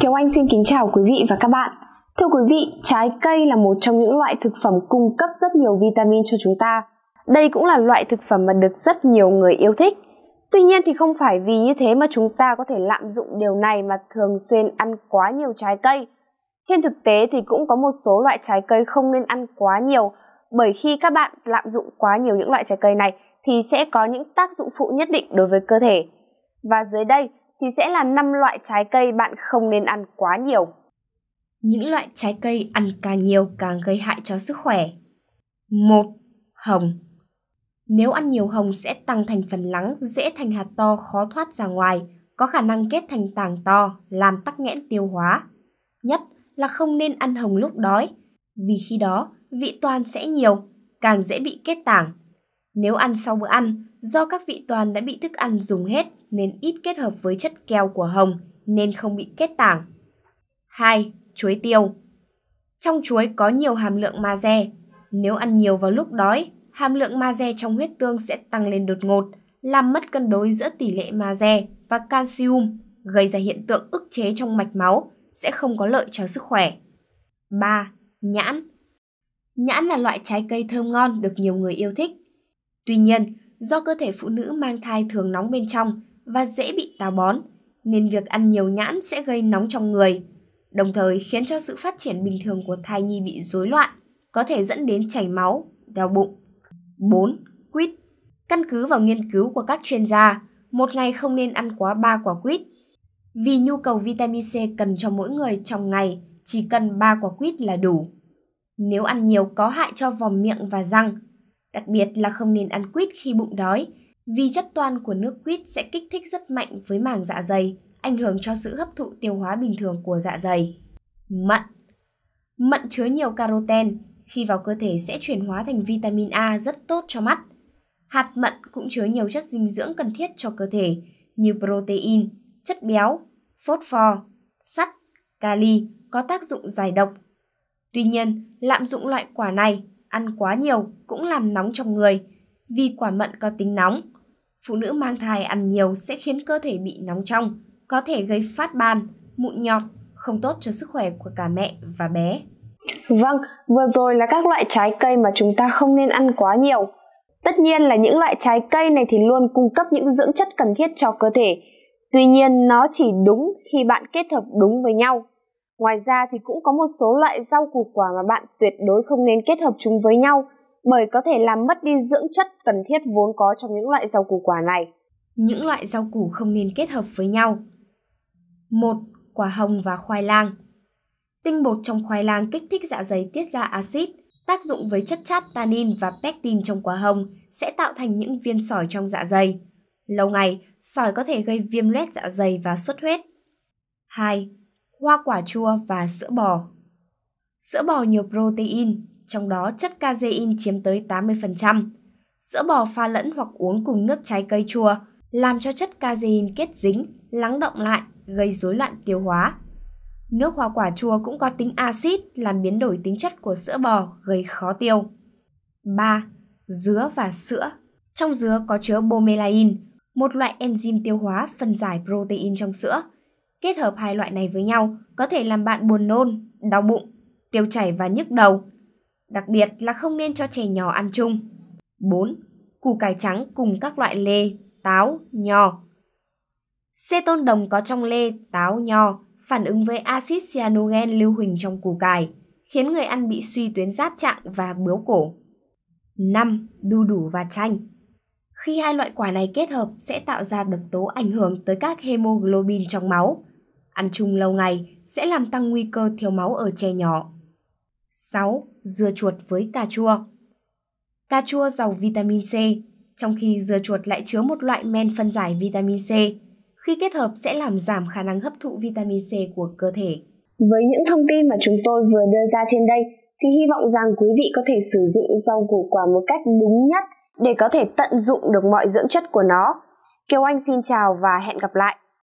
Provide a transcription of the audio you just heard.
Kiều Anh xin kính chào quý vị và các bạn. Thưa quý vị, trái cây là một trong những loại thực phẩm cung cấp rất nhiều vitamin cho chúng ta. Đây cũng là loại thực phẩm mà được rất nhiều người yêu thích. Tuy nhiên thì không phải vì như thế mà chúng ta có thể lạm dụng điều này mà thường xuyên ăn quá nhiều trái cây. Trên thực tế thì cũng có một số loại trái cây không nên ăn quá nhiều bởi khi các bạn lạm dụng quá nhiều những loại trái cây này thì sẽ có những tác dụng phụ nhất định đối với cơ thể. Và dưới đây thì sẽ là 5 loại trái cây bạn không nên ăn quá nhiều. Những loại trái cây ăn càng nhiều càng gây hại cho sức khỏe. 1. Hồng Nếu ăn nhiều hồng sẽ tăng thành phần lắng, dễ thành hạt to khó thoát ra ngoài, có khả năng kết thành tảng to, làm tắc nghẽn tiêu hóa. Nhất là không nên ăn hồng lúc đói, vì khi đó vị toàn sẽ nhiều, càng dễ bị kết tảng. Nếu ăn sau bữa ăn, do các vị toàn đã bị thức ăn dùng hết nên ít kết hợp với chất keo của hồng nên không bị kết tảng. 2. Chuối tiêu Trong chuối có nhiều hàm lượng magie. Nếu ăn nhiều vào lúc đói, hàm lượng magie trong huyết tương sẽ tăng lên đột ngột, làm mất cân đối giữa tỷ lệ magie và calcium, gây ra hiện tượng ức chế trong mạch máu, sẽ không có lợi cho sức khỏe. 3. Nhãn Nhãn là loại trái cây thơm ngon được nhiều người yêu thích. Tuy nhiên, do cơ thể phụ nữ mang thai thường nóng bên trong và dễ bị táo bón, nên việc ăn nhiều nhãn sẽ gây nóng trong người, đồng thời khiến cho sự phát triển bình thường của thai nhi bị rối loạn, có thể dẫn đến chảy máu, đau bụng. 4. Quýt Căn cứ vào nghiên cứu của các chuyên gia, một ngày không nên ăn quá 3 quả quýt. Vì nhu cầu vitamin C cần cho mỗi người trong ngày chỉ cần 3 quả quýt là đủ. Nếu ăn nhiều có hại cho vòng miệng và răng, đặc biệt là không nên ăn quýt khi bụng đói vì chất toan của nước quýt sẽ kích thích rất mạnh với màng dạ dày, ảnh hưởng cho sự hấp thụ tiêu hóa bình thường của dạ dày. Mận Mận chứa nhiều caroten, khi vào cơ thể sẽ chuyển hóa thành vitamin A rất tốt cho mắt. Hạt mận cũng chứa nhiều chất dinh dưỡng cần thiết cho cơ thể như protein, chất béo, phốt pho, sắt, kali có tác dụng giải độc. Tuy nhiên, lạm dụng loại quả này, ăn quá nhiều cũng làm nóng trong người vì quả mận có tính nóng phụ nữ mang thai ăn nhiều sẽ khiến cơ thể bị nóng trong, có thể gây phát ban, mụn nhọt, không tốt cho sức khỏe của cả mẹ và bé. Vâng, vừa rồi là các loại trái cây mà chúng ta không nên ăn quá nhiều. Tất nhiên là những loại trái cây này thì luôn cung cấp những dưỡng chất cần thiết cho cơ thể. Tuy nhiên nó chỉ đúng khi bạn kết hợp đúng với nhau. Ngoài ra thì cũng có một số loại rau củ quả mà bạn tuyệt đối không nên kết hợp chúng với nhau bởi có thể làm mất đi dưỡng chất cần thiết vốn có trong những loại rau củ quả này. Những loại rau củ không nên kết hợp với nhau. 1. Quả hồng và khoai lang Tinh bột trong khoai lang kích thích dạ dày tiết ra axit, tác dụng với chất chát tannin và pectin trong quả hồng sẽ tạo thành những viên sỏi trong dạ dày. Lâu ngày, sỏi có thể gây viêm loét dạ dày và xuất huyết. 2. Hoa quả chua và sữa bò Sữa bò nhiều protein, trong đó chất casein chiếm tới 80%. Sữa bò pha lẫn hoặc uống cùng nước trái cây chua làm cho chất casein kết dính, lắng động lại, gây rối loạn tiêu hóa. Nước hoa quả chua cũng có tính axit làm biến đổi tính chất của sữa bò, gây khó tiêu. 3. Dứa và sữa Trong dứa có chứa bromelain, một loại enzyme tiêu hóa phân giải protein trong sữa. Kết hợp hai loại này với nhau có thể làm bạn buồn nôn, đau bụng, tiêu chảy và nhức đầu, đặc biệt là không nên cho trẻ nhỏ ăn chung. 4. Củ cải trắng cùng các loại lê, táo, nho. Ceton đồng có trong lê, táo, nho phản ứng với axit cyanogen lưu huỳnh trong củ cải, khiến người ăn bị suy tuyến giáp trạng và bướu cổ. 5. Đu đủ và chanh Khi hai loại quả này kết hợp sẽ tạo ra độc tố ảnh hưởng tới các hemoglobin trong máu. Ăn chung lâu ngày sẽ làm tăng nguy cơ thiếu máu ở trẻ nhỏ. 6. Dưa chuột với cà chua Cà chua giàu vitamin C, trong khi dưa chuột lại chứa một loại men phân giải vitamin C. Khi kết hợp sẽ làm giảm khả năng hấp thụ vitamin C của cơ thể. Với những thông tin mà chúng tôi vừa đưa ra trên đây, thì hy vọng rằng quý vị có thể sử dụng rau củ quả một cách đúng nhất để có thể tận dụng được mọi dưỡng chất của nó. Kiều Anh xin chào và hẹn gặp lại.